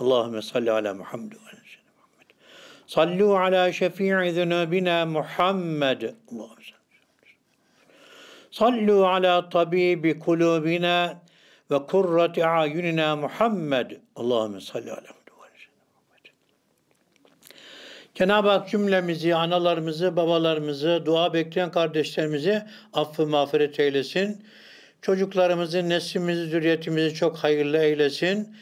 Allahümme salli ala Muhammed. Sallu ala şefii zunubina Muhammed. Allahümme Sallu ala tabibi kulubina ve kurrati ayunina Muhammed. Allahümme salli ala Cenab-ı Hak cümlemizi, analarımızı, babalarımızı, dua bekleyen kardeşlerimizi affı mağfiret eylesin. Çocuklarımızı, neslimizi, zürriyetimizi çok hayırlı eylesin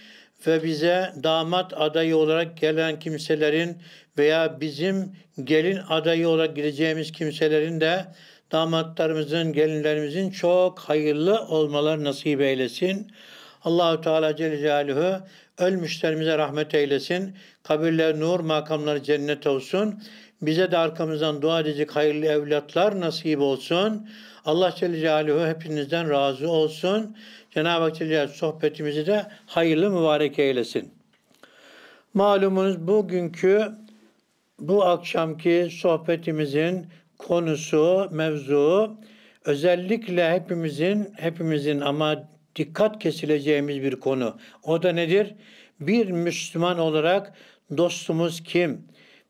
ve bize damat adayı olarak gelen kimselerin veya bizim gelin adayı olarak gireceğimiz kimselerin de damatlarımızın, gelinlerimizin çok hayırlı olmalar nasip eylesin. Allahu Teala Celle Celaluhu ölmüşlerimize rahmet eylesin. Kabirler nur, makamları cennet olsun. Bize de arkamızdan dua edecek hayırlı evlatlar nasip olsun. Allah Celle Celaluhu hepinizden razı olsun. Cenab-ı Hak Celle sohbetimizi de hayırlı mübarek eylesin. Malumunuz bugünkü bu akşamki sohbetimizin konusu, mevzu özellikle hepimizin hepimizin ama dikkat kesileceğimiz bir konu. O da nedir? Bir Müslüman olarak dostumuz kim?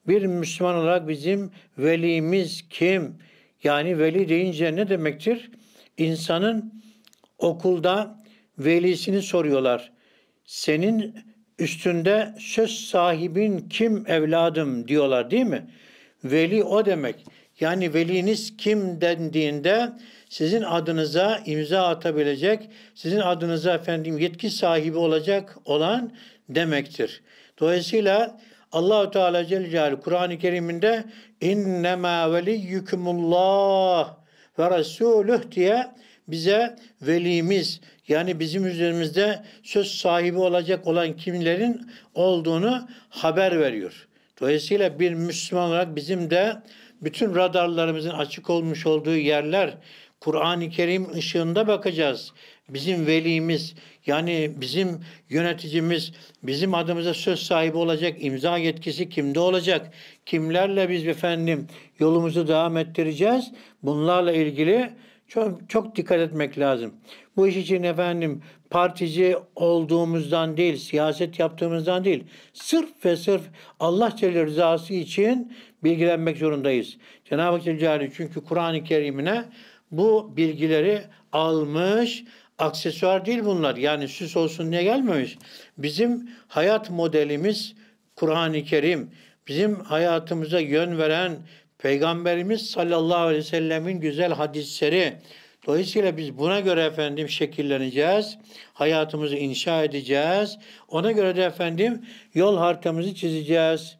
bir Müslüman olarak bizim velimiz kim? Yani veli deyince ne demektir? İnsanın okulda velisini soruyorlar. Senin üstünde söz sahibin kim evladım diyorlar değil mi? Veli o demek. Yani veliniz kim dendiğinde sizin adınıza imza atabilecek, sizin adınıza efendim yetki sahibi olacak olan demektir. Dolayısıyla Allahu Teala Celle Celaluhu Kur'an-ı Kerim'inde innema veliyyukumullah ve resuluh diye bize velimiz yani bizim üzerimizde söz sahibi olacak olan kimlerin olduğunu haber veriyor. Dolayısıyla bir Müslüman olarak bizim de bütün radarlarımızın açık olmuş olduğu yerler Kur'an-ı Kerim ışığında bakacağız bizim velimiz yani bizim yöneticimiz bizim adımıza söz sahibi olacak imza yetkisi kimde olacak? Kimlerle biz efendim yolumuzu devam ettireceğiz? Bunlarla ilgili çok, çok dikkat etmek lazım. Bu iş için efendim partici olduğumuzdan değil, siyaset yaptığımızdan değil, sırf ve sırf Allah Celle rızası için bilgilenmek zorundayız. Cenab-ı Hak Celle çünkü Kur'an-ı Kerim'ine bu bilgileri almış, aksesuar değil bunlar. Yani süs olsun diye gelmemiş. Bizim hayat modelimiz Kur'an-ı Kerim. Bizim hayatımıza yön veren Peygamberimiz sallallahu aleyhi ve sellemin güzel hadisleri. Dolayısıyla biz buna göre efendim şekilleneceğiz. Hayatımızı inşa edeceğiz. Ona göre de efendim yol haritamızı çizeceğiz.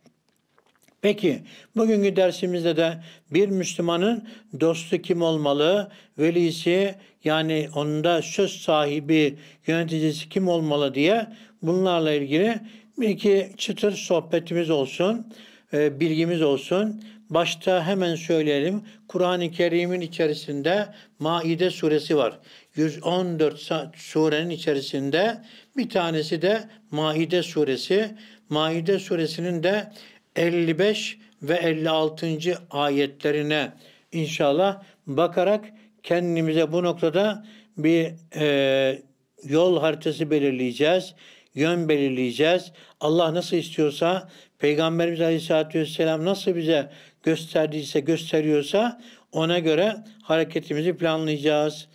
Peki bugünkü dersimizde de bir Müslümanın dostu kim olmalı? Velisi yani onda söz sahibi, yöneticisi kim olmalı diye bunlarla ilgili bir iki çıtır sohbetimiz olsun, e, bilgimiz olsun. Başta hemen söyleyelim. Kur'an-ı Kerim'in içerisinde Maide suresi var. 114 surenin içerisinde bir tanesi de Maide suresi. Maide suresinin de 55 ve 56. ayetlerine inşallah bakarak kendimize bu noktada bir e, yol haritası belirleyeceğiz, yön belirleyeceğiz. Allah nasıl istiyorsa, Peygamberimiz Aleyhisselatü Vesselam nasıl bize gösterdiyse, gösteriyorsa ona göre hareketimizi planlayacağız.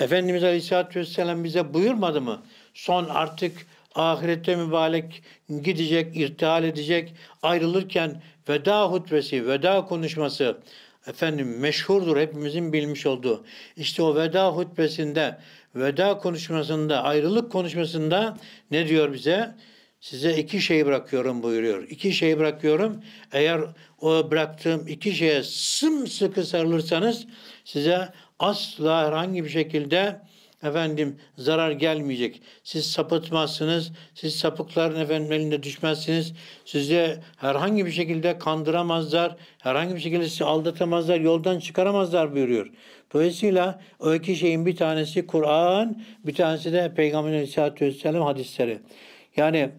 Efendimiz Aleyhisselatü Vesselam bize buyurmadı mı? Son artık ahirette mübarek gidecek, irtihal edecek, ayrılırken veda hutbesi, veda konuşması efendim meşhurdur hepimizin bilmiş olduğu. İşte o veda hutbesinde, veda konuşmasında, ayrılık konuşmasında ne diyor bize? Size iki şey bırakıyorum buyuruyor. İki şey bırakıyorum. Eğer o bıraktığım iki şeye sımsıkı sarılırsanız size asla herhangi bir şekilde efendim zarar gelmeyecek. Siz sapıtmazsınız. Siz sapıkların efendim eline düşmezsiniz. Size herhangi bir şekilde kandıramazlar. Herhangi bir şekilde sizi aldatamazlar. Yoldan çıkaramazlar buyuruyor. Dolayısıyla o iki şeyin bir tanesi Kur'an, bir tanesi de Peygamber Aleyhisselatü Vesselam hadisleri. Yani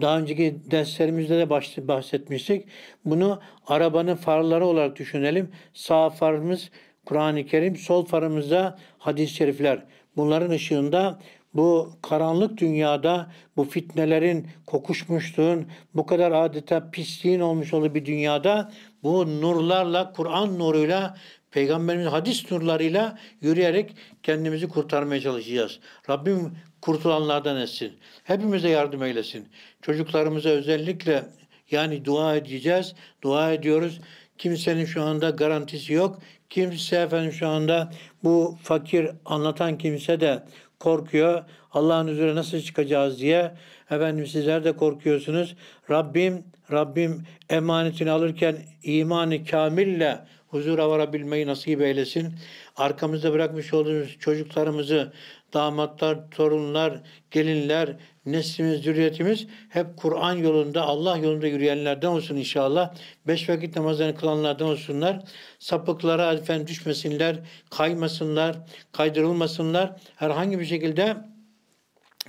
daha önceki derslerimizde de bahsetmiştik. Bunu arabanın farları olarak düşünelim. Sağ farımız Kur'an-ı Kerim, sol farımızda hadis-i şerifler. Bunların ışığında bu karanlık dünyada bu fitnelerin, kokuşmuşluğun, bu kadar adeta pisliğin olmuş olduğu bir dünyada bu nurlarla, Kur'an nuruyla, Peygamberimiz hadis nurlarıyla yürüyerek kendimizi kurtarmaya çalışacağız. Rabbim kurtulanlardan etsin. Hepimize yardım eylesin. Çocuklarımıza özellikle yani dua edeceğiz, dua ediyoruz. Kimsenin şu anda garantisi yok. Kimse efendim şu anda bu fakir anlatan kimse de korkuyor. Allah'ın üzerine nasıl çıkacağız diye. Efendim sizler de korkuyorsunuz. Rabbim, Rabbim emanetini alırken imanı kamille huzura varabilmeyi nasip eylesin. Arkamızda bırakmış olduğumuz çocuklarımızı damatlar, torunlar, gelinler, neslimiz, zürriyetimiz hep Kur'an yolunda, Allah yolunda yürüyenlerden olsun inşallah. Beş vakit namazlarını kılanlardan olsunlar. Sapıklara efendim düşmesinler, kaymasınlar, kaydırılmasınlar. Herhangi bir şekilde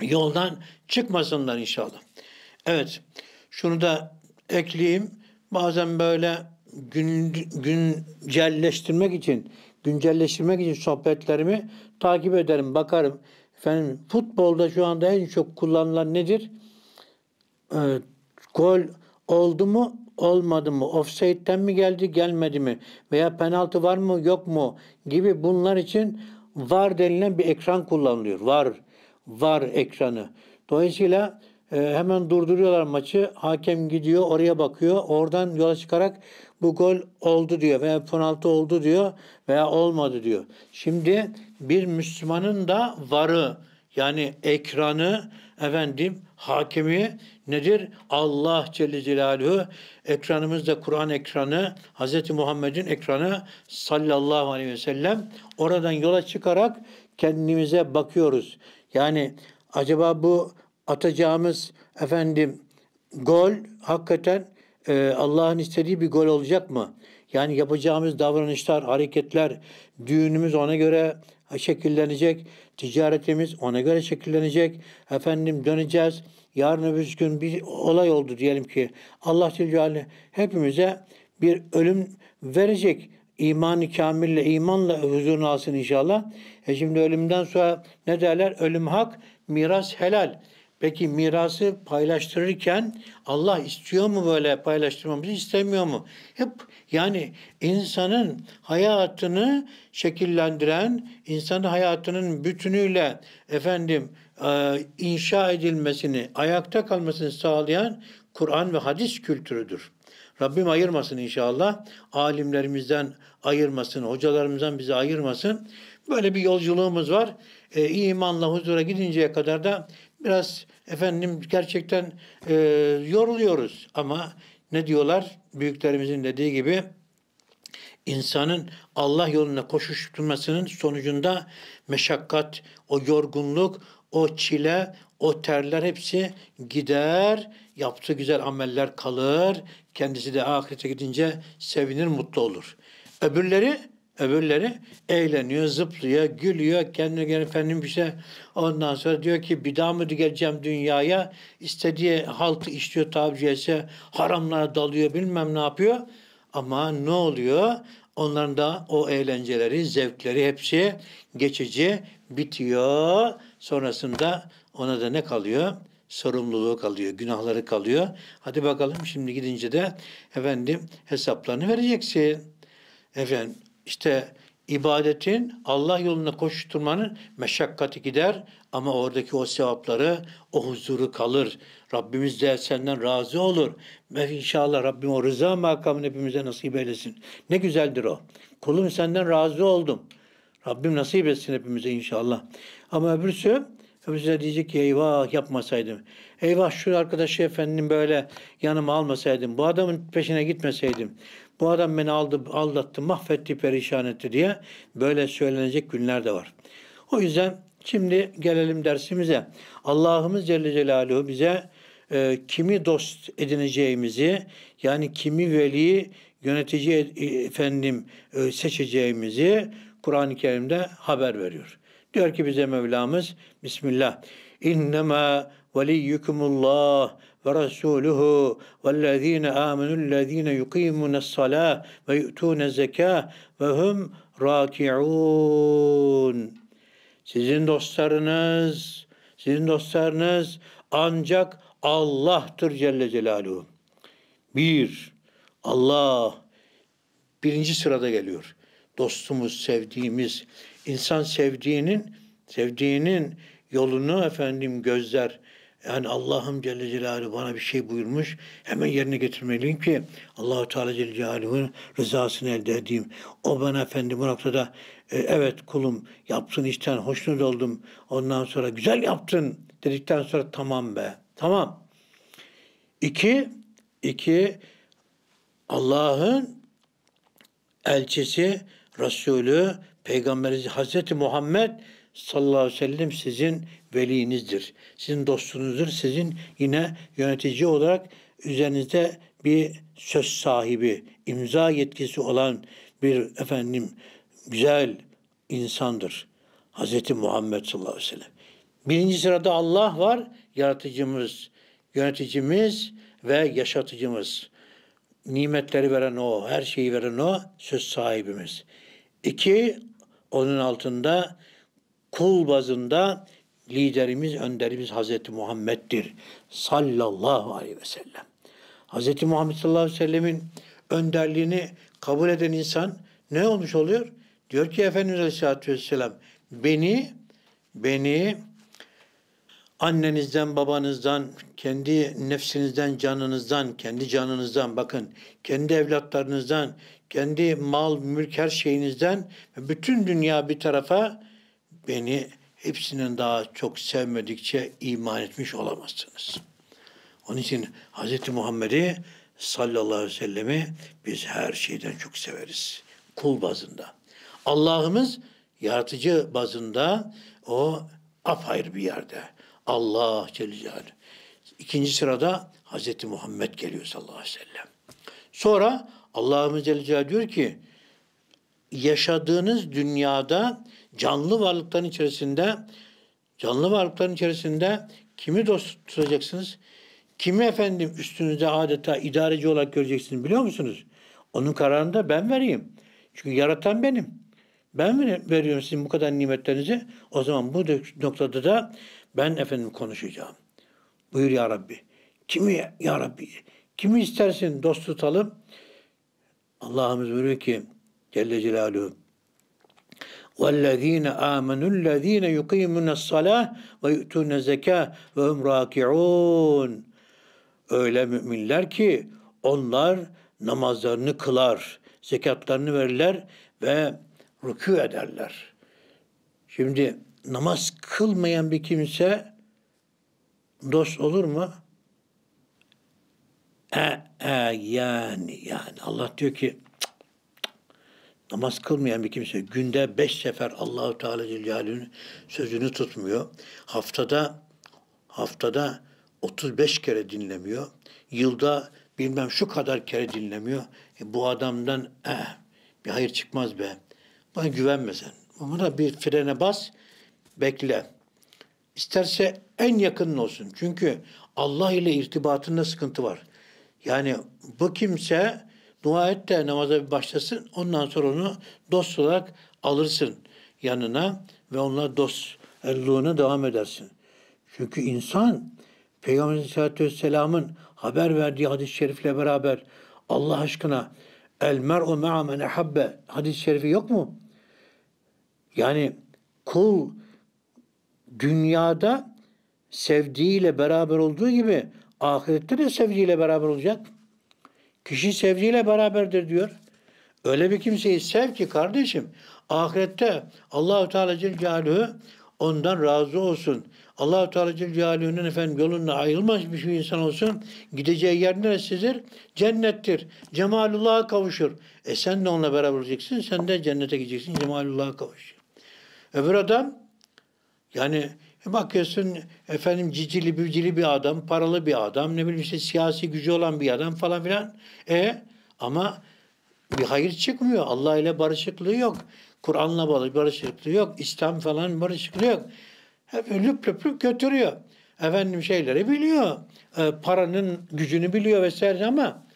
yoldan çıkmasınlar inşallah. Evet, şunu da ekleyeyim. Bazen böyle gün, güncelleştirmek için güncelleştirmek için sohbetlerimi takip ederim, bakarım. Efendim futbolda şu anda en çok kullanılan nedir? Ee, gol oldu mu, olmadı mı? Offside'den mi geldi, gelmedi mi? Veya penaltı var mı, yok mu? Gibi bunlar için var denilen bir ekran kullanılıyor. Var, var ekranı. Dolayısıyla ee, hemen durduruyorlar maçı. Hakem gidiyor oraya bakıyor. Oradan yola çıkarak bu gol oldu diyor veya penaltı oldu diyor veya olmadı diyor. Şimdi bir Müslümanın da varı yani ekranı efendim hakimi nedir? Allah Celle Celaluhu ekranımızda Kur'an ekranı Hz. Muhammed'in ekranı sallallahu aleyhi ve sellem oradan yola çıkarak kendimize bakıyoruz. Yani acaba bu atacağımız efendim gol hakikaten e, Allah'ın istediği bir gol olacak mı? Yani yapacağımız davranışlar, hareketler, düğünümüz ona göre şekillenecek, ticaretimiz ona göre şekillenecek. Efendim döneceğiz. Yarın öbür gün bir olay oldu diyelim ki Allah Teala hepimize bir ölüm verecek imanı kamille, imanla huzuruna alsın inşallah. E şimdi ölümden sonra ne derler? Ölüm hak, miras helal. Peki mirası paylaştırırken Allah istiyor mu böyle paylaştırmamızı istemiyor mu? Hep yani insanın hayatını şekillendiren, insanın hayatının bütünüyle efendim e, inşa edilmesini, ayakta kalmasını sağlayan Kur'an ve hadis kültürüdür. Rabbim ayırmasın inşallah. Alimlerimizden ayırmasın, hocalarımızdan bizi ayırmasın. Böyle bir yolculuğumuz var. E, imanla huzura gidinceye kadar da biraz efendim gerçekten e, yoruluyoruz ama ne diyorlar? Büyüklerimizin dediği gibi insanın Allah yoluna koşuşturmasının sonucunda meşakkat, o yorgunluk, o çile, o terler hepsi gider, yaptığı güzel ameller kalır, kendisi de ahirete gidince sevinir, mutlu olur. Öbürleri Öbürleri eğleniyor, zıplıyor, gülüyor, kendine gel efendim bir şey. Ondan sonra diyor ki bir daha mı geleceğim dünyaya? İstediği halkı işliyor tabiriyse, haramlara dalıyor bilmem ne yapıyor. Ama ne oluyor? Onların da o eğlenceleri, zevkleri hepsi geçici bitiyor. Sonrasında ona da ne kalıyor? sorumluluğu kalıyor, günahları kalıyor. Hadi bakalım şimdi gidince de efendim hesaplarını vereceksin. Efendim işte ibadetin Allah yoluna koşturmanın meşakkati gider ama oradaki o sevapları, o huzuru kalır. Rabbimiz de senden razı olur. Ve inşallah Rabbim o rıza makamını hepimize nasip eylesin. Ne güzeldir o. Kulum senden razı oldum. Rabbim nasip etsin hepimize inşallah. Ama öbürsü öbürsü diyecek ki eyvah yapmasaydım. Eyvah şu arkadaşı efendim böyle yanıma almasaydım. Bu adamın peşine gitmeseydim. Bu adam beni aldı, aldattı, mahvetti, perişan etti diye böyle söylenecek günler de var. O yüzden şimdi gelelim dersimize. Allah'ımız Celle Celaluhu bize e, kimi dost edineceğimizi yani kimi veliyi, yönetici e, efendim e, seçeceğimizi Kur'an-ı Kerim'de haber veriyor. Diyor ki bize Mevlamız Bismillah. İnnemâ veliyyukumullah ve rasuluhu vellezine amenüllezine yukimunes salâ ve yu'tûne zekâ ve hum raki'ûn. Sizin dostlarınız, sizin dostlarınız ancak Allah'tır Celle Celaluhu. Bir, Allah birinci sırada geliyor. Dostumuz, sevdiğimiz, insan sevdiğinin, sevdiğinin yolunu efendim gözler, yani Allah'ım Celle Celaluhu bana bir şey buyurmuş. Hemen yerine getirmeliyim ki Allahu Teala Celle Celaluhu'nun rızasını elde edeyim. O bana efendim bu noktada e, evet kulum yaptın işten hoşnut oldum. Ondan sonra güzel yaptın dedikten sonra tamam be. Tamam. İki, iki Allah'ın elçisi, Resulü, Peygamberimiz Hazreti Muhammed sallallahu aleyhi ve sellem sizin velinizdir. Sizin dostunuzdur. Sizin yine yönetici olarak üzerinizde bir söz sahibi, imza yetkisi olan bir efendim güzel insandır. Hazreti Muhammed sallallahu aleyhi ve sellem. Birinci sırada Allah var, yaratıcımız, yöneticimiz ve yaşatıcımız. Nimetleri veren O, her şeyi veren O, söz sahibimiz. İki, onun altında kul bazında liderimiz, önderimiz Hazreti Muhammed'dir. Sallallahu aleyhi ve sellem. Hazreti Muhammed sallallahu aleyhi ve sellemin önderliğini kabul eden insan ne olmuş oluyor? Diyor ki Efendimiz Aleyhisselatü Vesselam beni, beni annenizden, babanızdan, kendi nefsinizden, canınızdan, kendi canınızdan bakın, kendi evlatlarınızdan, kendi mal, mülk her şeyinizden bütün dünya bir tarafa beni hepsinden daha çok sevmedikçe iman etmiş olamazsınız. Onun için Hz. Muhammed'i sallallahu aleyhi ve sellemi biz her şeyden çok severiz. Kul bazında. Allah'ımız yaratıcı bazında o apayrı bir yerde. Allah Celle Celaluhu. İkinci sırada Hz. Muhammed geliyor sallallahu aleyhi ve sellem. Sonra Allah'ımız Celle Celaluhu diyor ki yaşadığınız dünyada canlı varlıkların içerisinde canlı varlıkların içerisinde kimi dost tutacaksınız? Kimi efendim üstünüzde adeta idareci olarak göreceksiniz biliyor musunuz? Onun kararını da ben vereyim. Çünkü yaratan benim. Ben mi veriyorum sizin bu kadar nimetlerinizi. O zaman bu noktada da ben efendim konuşacağım. Buyur ya Rabbi. Kimi ya Rabbi? Kimi istersin dost tutalım? Allah'ımız buyuruyor ki Celle Celaluhu وَالَّذ۪ينَ آمَنُوا الَّذ۪ينَ يُقِيمُونَ الصَّلَاةِ وَيُؤْتُونَ الزَّكَاةِ وَهُمْ رَاكِعُونَ Öyle müminler ki onlar namazlarını kılar, zekatlarını verirler ve rükû ederler. Şimdi namaz kılmayan bir kimse dost olur mu? E, e yani yani Allah diyor ki Namaz kılmayan bir kimse günde beş sefer Allahu Teala Zülcelal'ün sözünü tutmuyor. Haftada haftada 35 kere dinlemiyor. Yılda bilmem şu kadar kere dinlemiyor. E, bu adamdan eh, bir hayır çıkmaz be. Bana güvenme sen. Buna bir frene bas, bekle. İsterse en yakının olsun. Çünkü Allah ile irtibatında sıkıntı var. Yani bu kimse Dua et de namaza bir başlasın. Ondan sonra onu dost olarak alırsın yanına ve onunla dost elluğuna devam edersin. Çünkü insan Peygamber Aleyhisselatü Vesselam'ın haber verdiği hadis-i şerifle beraber Allah aşkına el mer'u me'a men ehabbe hadis-i şerifi yok mu? Yani kul dünyada sevdiğiyle beraber olduğu gibi ahirette de sevdiğiyle beraber olacak. Kişi sevdiğiyle beraberdir diyor. Öyle bir kimseyi sev ki kardeşim ahirette Allahu Teala Celaluhu ondan razı olsun. Allahu Teala Celaluhu'nun efendim yolundan ayrılmaz bir şey insan olsun. Gideceği yer neresidir? Cennettir. Cemalullah'a kavuşur. E sen de onunla beraber olacaksın. Sen de cennete gideceksin. Cemalullah'a kavuşur. Öbür adam yani e bakıyorsun efendim cicili bücili bir adam, paralı bir adam, ne bileyim işte siyasi gücü olan bir adam falan filan. E ama bir hayır çıkmıyor. Allah ile barışıklığı yok. Kur'an'la barışıklığı yok. İslam falan barışıklığı yok. Hep lüp lüp lüp götürüyor. Efendim şeyleri biliyor. E, paranın gücünü biliyor vesaire ama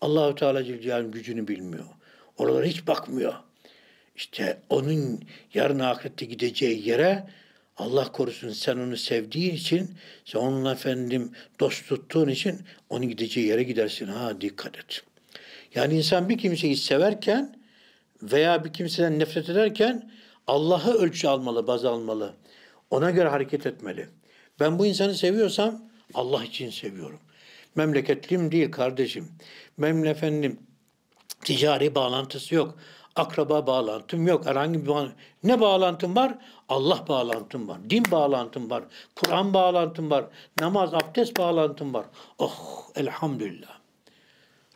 Allahu Teala Celle gücünü bilmiyor. Oralara hiç bakmıyor. İşte onun yarın ahirette gideceği yere Allah korusun sen onu sevdiğin için, sen onunla efendim dost tuttuğun için onun gideceği yere gidersin. Ha dikkat et. Yani insan bir kimseyi severken veya bir kimseden nefret ederken Allah'ı ölçü almalı, baz almalı. Ona göre hareket etmeli. Ben bu insanı seviyorsam Allah için seviyorum. Memleketlim değil kardeşim. Benimle efendim ticari bağlantısı yok akraba bağlantım yok. Herhangi bir bağlantım. Ne bağlantım var? Allah bağlantım var. Din bağlantım var. Kur'an bağlantım var. Namaz, abdest bağlantım var. Oh elhamdülillah.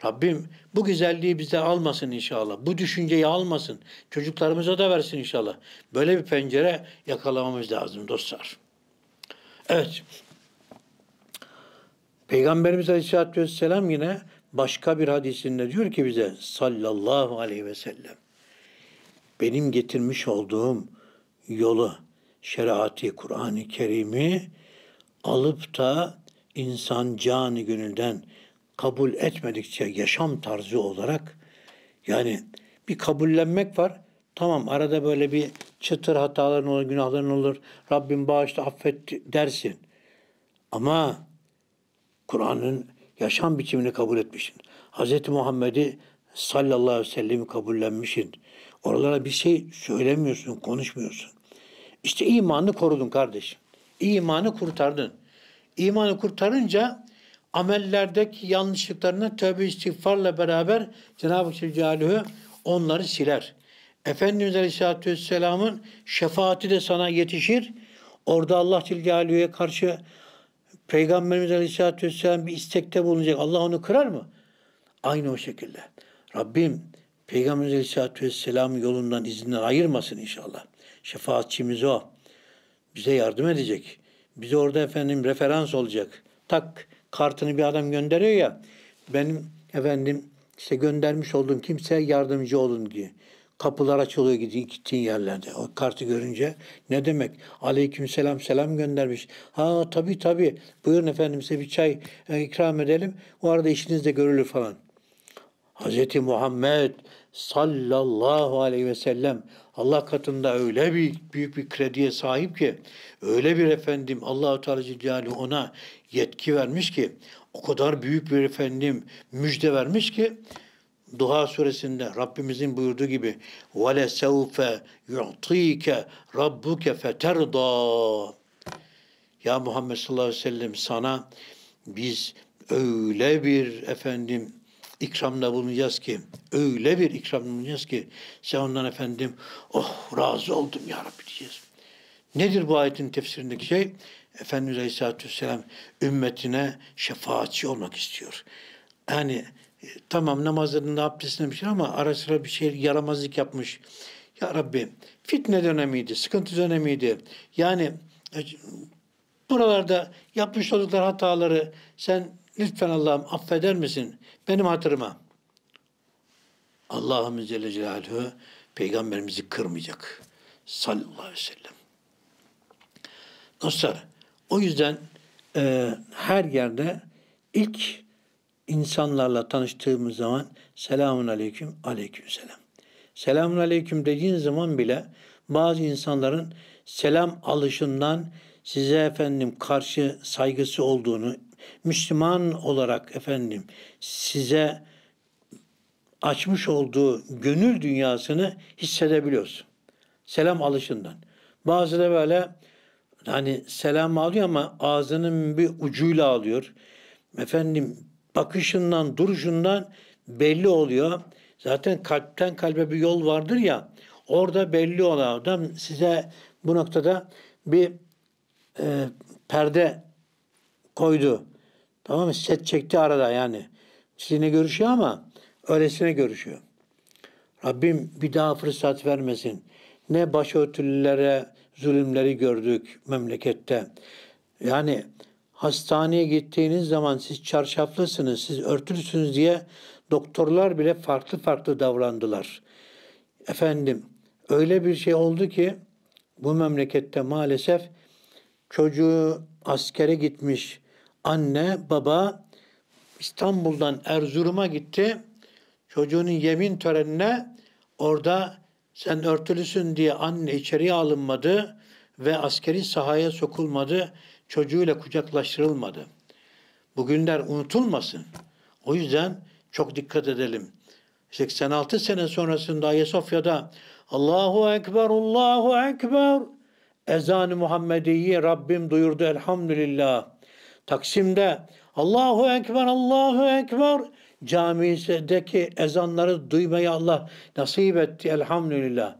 Rabbim bu güzelliği bize almasın inşallah. Bu düşünceyi almasın. Çocuklarımıza da versin inşallah. Böyle bir pencere yakalamamız lazım dostlar. Evet. Peygamberimiz Aleyhisselatü Vesselam yine başka bir hadisinde diyor ki bize sallallahu aleyhi ve sellem benim getirmiş olduğum yolu, şeriatı, Kur'an-ı Kerim'i alıp da insan canı gönülden kabul etmedikçe yaşam tarzı olarak yani bir kabullenmek var. Tamam arada böyle bir çıtır hataların olur, günahların olur. Rabbim bağışla, affet dersin. Ama Kur'an'ın yaşam biçimini kabul etmişsin. Hz. Muhammed'i sallallahu aleyhi ve sellemi kabullenmişsin. Oralara bir şey söylemiyorsun, konuşmuyorsun. İşte imanı korudun kardeşim. İmanı kurtardın. İmanı kurtarınca amellerdeki yanlışlıklarını tövbe istiğfarla beraber Cenab-ı Celaluhu onları siler. Efendimiz Aleyhisselatü Vesselam'ın şefaati de sana yetişir. Orada Allah Celaluhu'ya karşı Peygamberimiz Aleyhisselatü Vesselam bir istekte bulunacak. Allah onu kırar mı? Aynı o şekilde. Rabbim Peygamber Aleyhisselatü Vesselam yolundan izinden ayırmasın inşallah. Şefaatçimiz o. Bize yardım edecek. Bize orada efendim referans olacak. Tak kartını bir adam gönderiyor ya. Benim efendim işte göndermiş olduğum kimseye yardımcı olun diye. Kapılar açılıyor gittiğin, gittiğin yerlerde. O kartı görünce ne demek? Aleyküm selam selam göndermiş. Ha tabii tabii buyurun efendim size bir çay e, ikram edelim. O arada işiniz de görülür falan. Hz. Muhammed sallallahu aleyhi ve sellem Allah katında öyle bir büyük bir krediye sahip ki öyle bir efendim Allahu Teala Celle ona yetki vermiş ki o kadar büyük bir efendim müjde vermiş ki Duha suresinde Rabbimizin buyurduğu gibi vele sevfe yu'tike rabbuke feterda ya Muhammed sallallahu aleyhi ve sellem sana biz öyle bir efendim ikramda bulunacağız ki, öyle bir ikramda bulunacağız ki sen ondan efendim oh razı oldum ya Rabbi diyeceğiz. Nedir bu ayetin tefsirindeki şey? Efendimiz Aleyhisselatü Vesselam ümmetine şefaatçi olmak istiyor. Yani e, tamam namazlarında abdestinde bir şey ama ara sıra bir şey yaramazlık yapmış. Ya Rabbi fitne dönemiydi, sıkıntı dönemiydi. Yani e, buralarda yapmış oldukları hataları sen lütfen Allah'ım affeder misin? Benim hatırıma Allah'ımız Celle Celaluhu peygamberimizi kırmayacak. Sallallahu aleyhi ve sellem. Dostlar, o yüzden e, her yerde ilk insanlarla tanıştığımız zaman selamun aleyküm, aleyküm selam. Selamun aleyküm dediğin zaman bile bazı insanların selam alışından size efendim karşı saygısı olduğunu, Müslüman olarak efendim size açmış olduğu gönül dünyasını hissedebiliyorsun. Selam alışından. Bazı da böyle hani selam alıyor ama ağzının bir ucuyla alıyor. Efendim bakışından, duruşundan belli oluyor. Zaten kalpten kalbe bir yol vardır ya. Orada belli olan adam size bu noktada bir e, perde koydu. Tamam mı? Set çekti arada yani. Sizinle görüşüyor ama öylesine görüşüyor. Rabbim bir daha fırsat vermesin. Ne başörtülülere zulümleri gördük memlekette. Yani hastaneye gittiğiniz zaman siz çarşaflısınız, siz örtülüsünüz diye doktorlar bile farklı farklı davrandılar. Efendim öyle bir şey oldu ki bu memlekette maalesef çocuğu askere gitmiş, anne, baba İstanbul'dan Erzurum'a gitti. Çocuğunun yemin törenine orada sen örtülüsün diye anne içeriye alınmadı ve askeri sahaya sokulmadı. Çocuğuyla kucaklaştırılmadı. Bugünler unutulmasın. O yüzden çok dikkat edelim. 86 sene sonrasında Ayasofya'da Allahu Ekber, Allahu Ekber ezan-ı Muhammediyi Rabbim duyurdu elhamdülillah. Taksim'de Allahu Ekber, Allahu Ekber camisindeki ezanları duymaya Allah nasip etti elhamdülillah.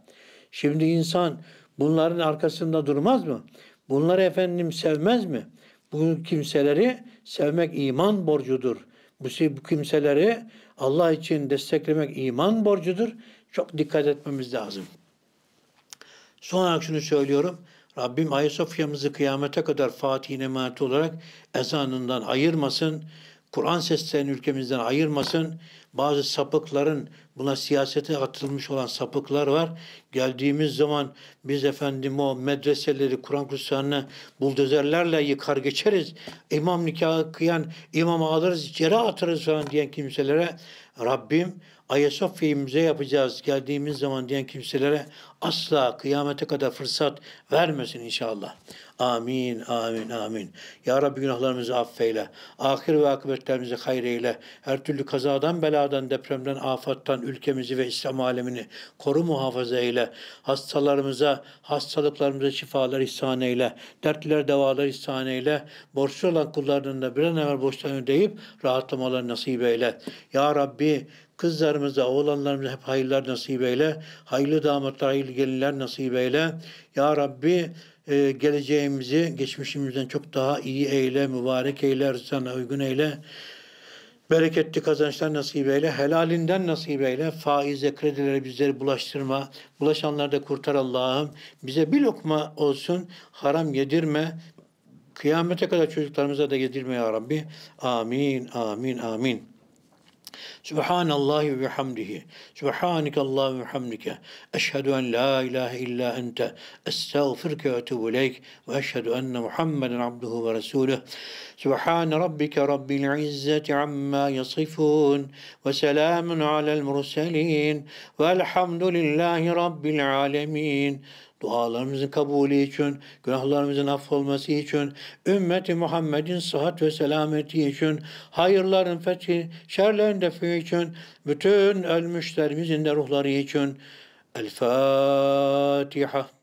Şimdi insan bunların arkasında durmaz mı? Bunları efendim sevmez mi? Bu kimseleri sevmek iman borcudur. Bu kimseleri Allah için desteklemek iman borcudur. Çok dikkat etmemiz lazım. Son olarak şunu söylüyorum. Rabbim Ayasofya'mızı kıyamete kadar Fatih Nemati olarak ezanından ayırmasın. Kur'an seslerini ülkemizden ayırmasın. Bazı sapıkların, buna siyasete atılmış olan sapıklar var. Geldiğimiz zaman biz efendim o medreseleri, Kur'an kurslarını buldozerlerle yıkar geçeriz. İmam nikahı kıyan, imam alırız, yere atarız falan diyen kimselere Rabbim Ayasofya'yı müze yapacağız geldiğimiz zaman diyen kimselere asla kıyamete kadar fırsat vermesin inşallah. Amin, amin, amin. Ya Rabbi günahlarımızı affeyle. Ahir ve akıbetlerimizi hayreyle. Her türlü kazadan, beladan, depremden, afattan ülkemizi ve İslam alemini koru muhafaza eyle. Hastalarımıza, hastalıklarımıza şifalar ihsan eyle. Dertliler devalar ihsan eyle. Borçlu olan kullarının da bir an evvel borçlarını deyip rahatlamaları nasip eyle. Ya Rabbi Kızlarımıza, oğlanlarımıza hep hayırlar nasip eyle. Hayırlı damatlar, hayırlı gelinler nasip eyle. Ya Rabbi e, geleceğimizi geçmişimizden çok daha iyi eyle, mübarek eyle, sana uygun eyle. Bereketli kazançlar nasip eyle, helalinden nasip eyle, faize, kredilere bizleri bulaştırma, bulaşanları da kurtar Allah'ım. Bize bir lokma olsun, haram yedirme, kıyamete kadar çocuklarımıza da yedirme ya Rabbi. Amin, amin, amin. سبحان الله وبحمده سبحانك اللهم وبحمدك أشهد أن لا إله إلا أنت أستغفرك وأتوب إليك وأشهد أن محمدا عبده ورسوله سبحان ربك رب العزة عما يصفون وسلام على المرسلين والحمد لله رب العالمين dualarımızın kabulü için, günahlarımızın affolması için, ümmeti Muhammed'in sıhhat ve selameti için, hayırların fethi, şerlerin defi için, bütün ölmüşlerimizin de ruhları için. El Fatiha.